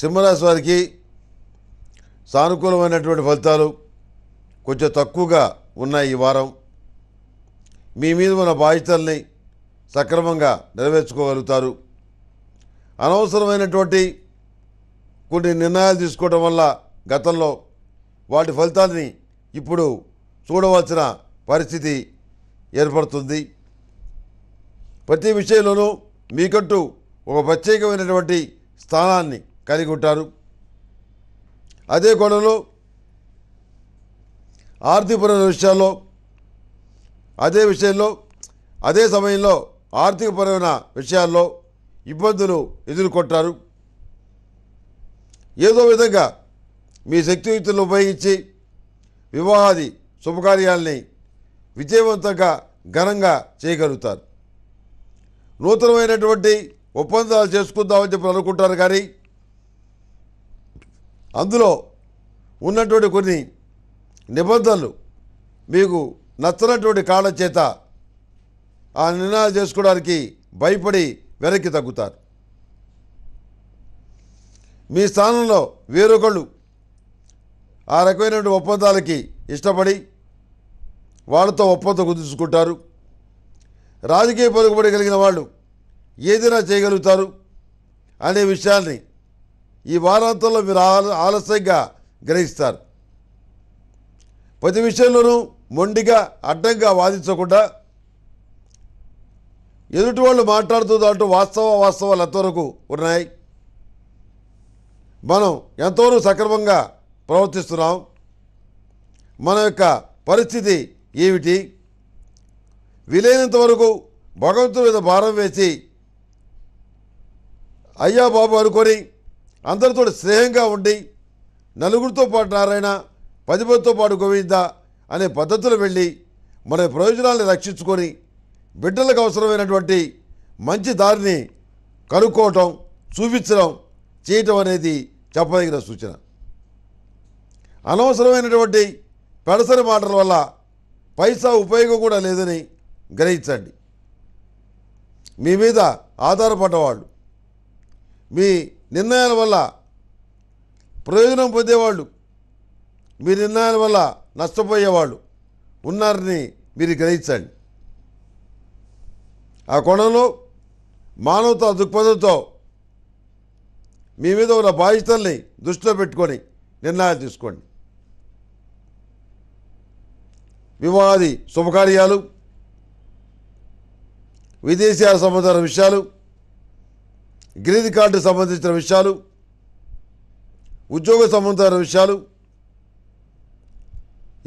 సింహరాశి వారికి సానుకూలమైనటువంటి ఫలితాలు కొంచెం తక్కువగా ఉన్నాయి ఈ వారం మీ మీద ఉన్న బాధ్యతల్ని సక్రమంగా నెరవేర్చుకోగలుగుతారు అనవసరమైనటువంటి కొన్ని నిర్ణయాలు తీసుకోవడం వల్ల గతంలో వాటి ఫలితాలని ఇప్పుడు చూడవలసిన పరిస్థితి ఏర్పడుతుంది ప్రతి విషయంలోనూ మీకంటూ ఒక ప్రత్యేకమైనటువంటి స్థానాన్ని కలిగి ఉంటారు అదే కోణంలో ఆర్థికపరమైన విషయాల్లో అదే విషయంలో అదే సమయంలో ఆర్థికపరమైన విషయాల్లో ఇబ్బందులు ఎదుర్కొంటారు ఏదో విధంగా మీ శక్తియుక్తులను ఉపయోగించి వివాహాది శుభకార్యాలని విజయవంతంగా ఘనంగా చేయగలుగుతారు నూతనమైనటువంటి ఒప్పందాలు చేసుకుందామని చెప్పి అనుకుంటారు కానీ అందులో ఉన్నటువంటి కొన్ని నిబంధనలు మీకు నచ్చనటువంటి కాళ్ళ చేత ఆ నిర్ణయాలు చేసుకోవడానికి భయపడి వెనక్కి తగ్గుతారు మీ స్థానంలో వేరొకళ్ళు ఆ రకమైనటువంటి ఒప్పందాలకి ఇష్టపడి వాళ్ళతో ఒప్పందం కుదుర్చుకుంటారు రాజకీయ పలుకుబడి కలిగిన వాళ్ళు ఏదైనా చేయగలుగుతారు అనే విషయాన్ని ఈ వారాంతంలో మీరు ఆలస్యంగా గ్రహిస్తారు ప్రతి విషయంలోనూ మొండిగా అడ్డంగా వాదించకుండా ఎదుటి వాళ్ళు మాట్లాడుతూ దాంట్లో వాస్తవ వాస్తవాలు ఎంతవరకు ఉన్నాయి మనం ఎంతవరకు సక్రమంగా ప్రవర్తిస్తున్నాం మన యొక్క పరిస్థితి ఏమిటి వీలైనంతవరకు వరకు భగవంతుడి మీద భారం వేసి అయ్యా బాబు అనుకొని అందరితో స్నేహంగా ఉండి నలుగురితో పాటు నారాయణ పది మందితో పాటు గోవింద అనే పద్ధతులు వెళ్ళి మన ప్రయోజనాలను రక్షించుకొని బిడ్డలకు అవసరమైనటువంటి మంచి దారిని కనుక్కోవటం చూపించడం చేయటం అనేది చెప్పదగిన సూచన అనవసరమైనటువంటి పెడసరి మాటల వల్ల పైసా ఉపయోగం కూడా లేదని గ్రహించండి మీ మీద ఆధారపడ్డవాళ్ళు మీ నిర్ణయాల వల్ల ప్రయోజనం పొందేవాళ్ళు మీ నిర్ణయాల వల్ల నష్టపోయేవాళ్ళు ఉన్నారని మీరు గ్రహించండి ఆ కోణంలో మానవత దృక్పథంతో మీ మీద ఉన్న బాధ్యతల్ని దృష్టిలో పెట్టుకొని నిర్ణయాలు తీసుకోండి వివాది శుభకార్యాలు విదేశీయ సంబంధాల విషయాలు గ్రీన్ కార్డు సంబంధించిన విషయాలు ఉద్యోగ సంబంధమైన విషయాలు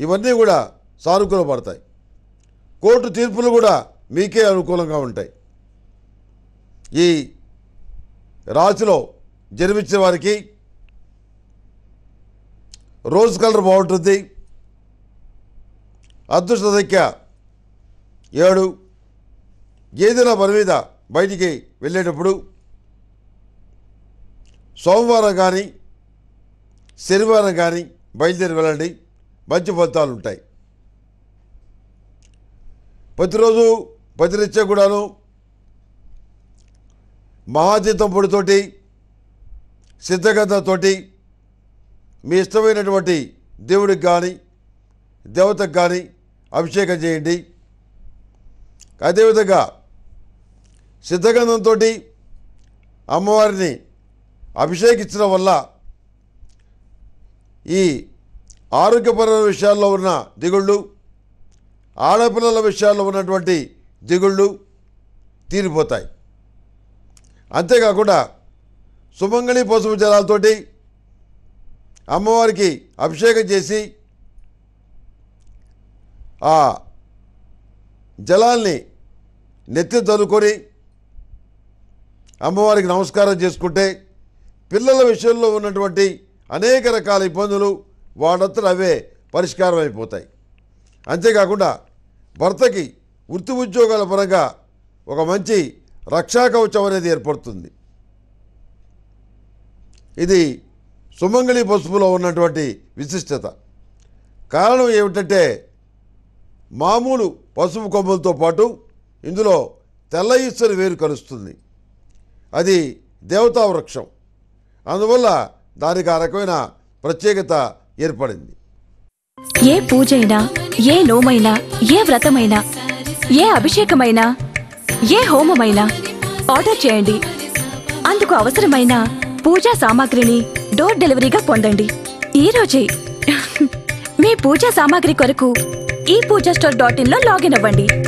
ఇవన్నీ కూడా సానుకూలపడతాయి కోర్టు తీర్పులు కూడా మీకే అనుకూలంగా ఉంటాయి ఈ రాశిలో జన్మించిన వారికి రోజ్ కలర్ బాగుంటుంది అదృష్ట సంఖ్య ఏడు ఏదైనా పని మీద బయటికి వెళ్ళేటప్పుడు సోమవారం కానీ శనివారం కానీ బయలుదేరి వెళ్ళండి మంచి ఫలితాలు ఉంటాయి ప్రతిరోజు ప్రతినిత్యం కూడాను మహాతీతం పొడితోటి సిద్ధగంధతోటి మీ ఇష్టమైనటువంటి దేవుడికి కానీ దేవతకు కానీ అభిషేకం చేయండి అదేవిధంగా సిద్ధగంధంతో అమ్మవారిని అభిషేకించడం వల్ల ఈ ఆరోగ్యపర విషయాల్లో ఉన్న దిగుళ్ళు ఆడపిల్లల విషయాల్లో ఉన్నటువంటి దిగుళ్ళు తీరిపోతాయి అంతేకాకుండా సుమంగళి పసుపు జలాలతోటి అమ్మవారికి అభిషేకం చేసి ఆ జలాల్ని నెత్తి తలుకొని అమ్మవారికి నమస్కారం చేసుకుంటే పిల్లల విషయంలో ఉన్నటువంటి అనేక రకాల ఇబ్బందులు వాళ్ళంతా అవే పరిష్కారం అయిపోతాయి అంతేకాకుండా భర్తకి వృత్తి ఉద్యోగాల పరంగా ఒక మంచి రక్షా కవచం అనేది ఏర్పడుతుంది ఇది సుమంగళి పసుపులో ఉన్నటువంటి విశిష్టత కారణం ఏమిటంటే మామూలు పసుపు కొమ్ములతో పాటు ఇందులో తెల్ల ఈశ్వరి వేరు కలుస్తుంది అది దేవతా వృక్షం అందువల్ల దానికి ఆ రకమైన ప్రత్యేకత ఏర్పడింది ఏ పూజ అయినా ఏ నోమైనా ఏ వ్రతమైనా ఏ అభిషేకమైనా ఏ హోమమైనా ఆర్డర్ చేయండి అందుకు అవసరమైన పూజా సామాగ్రిని డోర్ డెలివరీగా పొందండి ఈ రోజే మీ పూజా సామాగ్రి కొరకు ఈ పూజా స్టోర్ డాట్ ఇన్లో లాగిన్ అవ్వండి